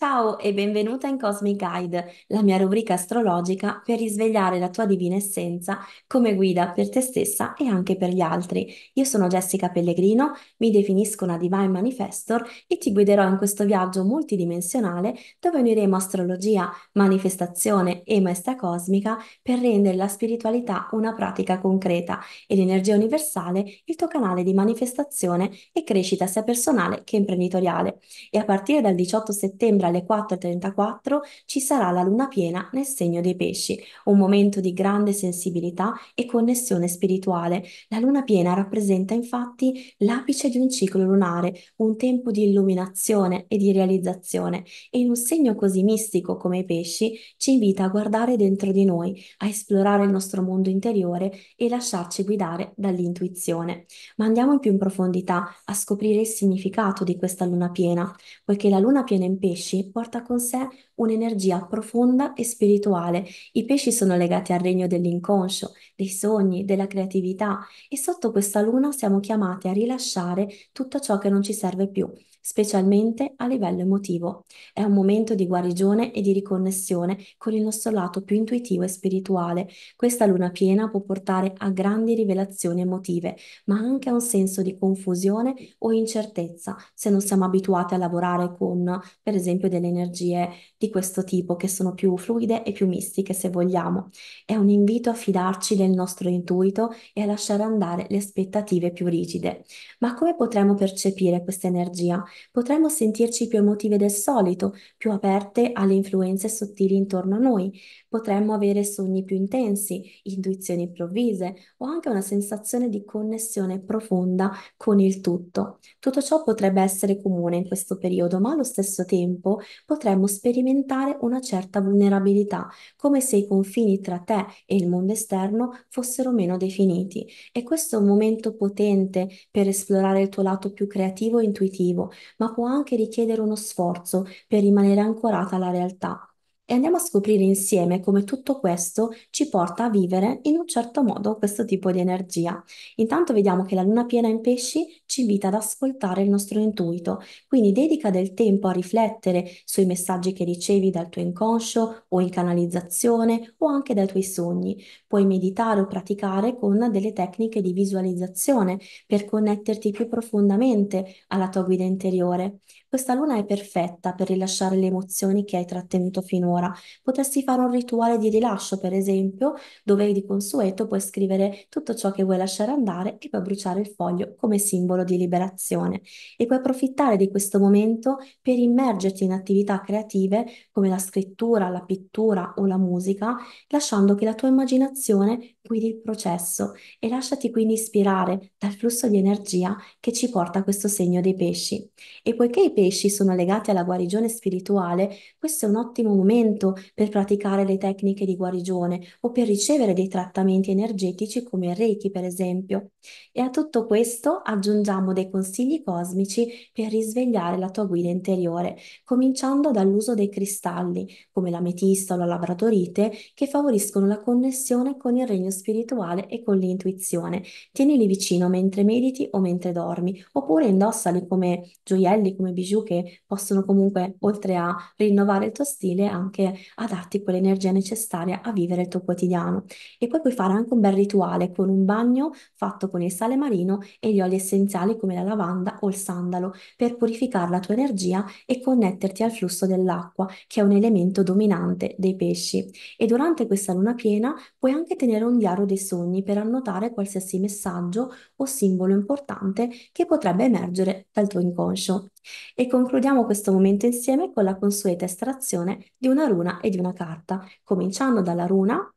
Ciao e benvenuta in Cosmic Guide, la mia rubrica astrologica per risvegliare la tua divina essenza come guida per te stessa e anche per gli altri. Io sono Jessica Pellegrino, mi definisco una Divine Manifestor e ti guiderò in questo viaggio multidimensionale dove uniremo astrologia, manifestazione e maestà cosmica per rendere la spiritualità una pratica concreta e l'energia universale il tuo canale di manifestazione e crescita sia personale che imprenditoriale. E a partire dal 18 settembre alle 4.34 ci sarà la luna piena nel segno dei pesci, un momento di grande sensibilità e connessione spirituale. La luna piena rappresenta infatti l'apice di un ciclo lunare, un tempo di illuminazione e di realizzazione e in un segno così mistico come i pesci ci invita a guardare dentro di noi, a esplorare il nostro mondo interiore e lasciarci guidare dall'intuizione. Ma andiamo più in profondità a scoprire il significato di questa luna piena, poiché la luna piena in pesci porta con sé un'energia profonda e spirituale. I pesci sono legati al regno dell'inconscio, dei sogni, della creatività e sotto questa luna siamo chiamati a rilasciare tutto ciò che non ci serve più, specialmente a livello emotivo. È un momento di guarigione e di riconnessione con il nostro lato più intuitivo e spirituale. Questa luna piena può portare a grandi rivelazioni emotive, ma anche a un senso di confusione o incertezza se non siamo abituati a lavorare con, per esempio, delle energie di questo tipo che sono più fluide e più mistiche, se vogliamo. È un invito a fidarci del nostro intuito e a lasciare andare le aspettative più rigide. Ma come potremmo percepire questa energia? potremmo sentirci più emotive del solito, più aperte alle influenze sottili intorno a noi, potremmo avere sogni più intensi, intuizioni improvvise o anche una sensazione di connessione profonda con il tutto. Tutto ciò potrebbe essere comune in questo periodo, ma allo stesso tempo potremmo sperimentare una certa vulnerabilità, come se i confini tra te e il mondo esterno fossero meno definiti. E questo è un momento potente per esplorare il tuo lato più creativo e intuitivo, ma può anche richiedere uno sforzo per rimanere ancorata alla realtà e andiamo a scoprire insieme come tutto questo ci porta a vivere in un certo modo questo tipo di energia. Intanto vediamo che la luna piena in pesci ci invita ad ascoltare il nostro intuito, quindi dedica del tempo a riflettere sui messaggi che ricevi dal tuo inconscio o in canalizzazione o anche dai tuoi sogni. Puoi meditare o praticare con delle tecniche di visualizzazione per connetterti più profondamente alla tua guida interiore. Questa luna è perfetta per rilasciare le emozioni che hai trattenuto finora. Potresti fare un rituale di rilascio, per esempio, dove di consueto puoi scrivere tutto ciò che vuoi lasciare andare e poi bruciare il foglio come simbolo di liberazione. E puoi approfittare di questo momento per immergerti in attività creative come la scrittura, la pittura o la musica, lasciando che la tua immaginazione guidi il processo e lasciati quindi ispirare dal flusso di energia che ci porta a questo segno dei pesci. E poiché i pesci sono legati alla guarigione spirituale, questo è un ottimo momento per praticare le tecniche di guarigione o per ricevere dei trattamenti energetici come il Reiki, per esempio. E a tutto questo aggiungiamo dei consigli cosmici per risvegliare la tua guida interiore, cominciando dall'uso dei cristalli, come l'ametista o la labradorite, che favoriscono la connessione con il regno spirituale e con l'intuizione. Tienili vicino mentre mediti o mentre dormi, oppure indossali come gioielli, come bijoux bijou che possono comunque, oltre a rinnovare il tuo stile, anche a darti quell'energia necessaria a vivere il tuo quotidiano. E poi puoi fare anche un bel rituale con un bagno fatto con il sale marino e gli oli essenziali come la lavanda o il sandalo per purificare la tua energia e connetterti al flusso dell'acqua, che è un elemento dominante dei pesci. E durante questa luna piena puoi anche tenere un diario dei sogni per annotare qualsiasi messaggio o simbolo importante che potrebbe emergere dal tuo inconscio. E concludiamo questo momento insieme con la consueta estrazione di una runa e di una carta, cominciando dalla runa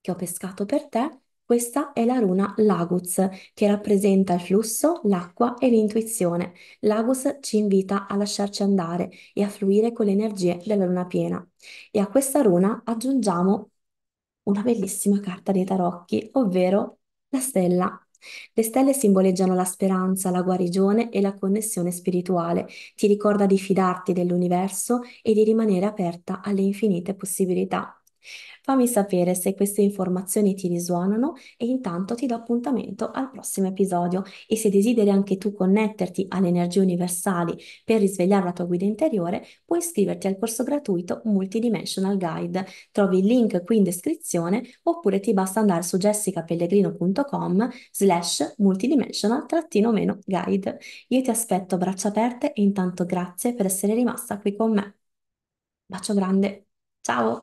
che ho pescato per te. Questa è la runa Lagus, che rappresenta il flusso, l'acqua e l'intuizione. Lagus ci invita a lasciarci andare e a fluire con le energie della luna piena. E a questa runa aggiungiamo una bellissima carta dei tarocchi, ovvero la stella le stelle simboleggiano la speranza, la guarigione e la connessione spirituale. Ti ricorda di fidarti dell'universo e di rimanere aperta alle infinite possibilità. Fammi sapere se queste informazioni ti risuonano e intanto ti do appuntamento al prossimo episodio e se desideri anche tu connetterti alle energie universali per risvegliare la tua guida interiore, puoi iscriverti al corso gratuito Multidimensional Guide. Trovi il link qui in descrizione oppure ti basta andare su jessicapellegrino.com slash multidimensional-guide. Io ti aspetto a braccia aperte e intanto grazie per essere rimasta qui con me. Bacio grande, ciao!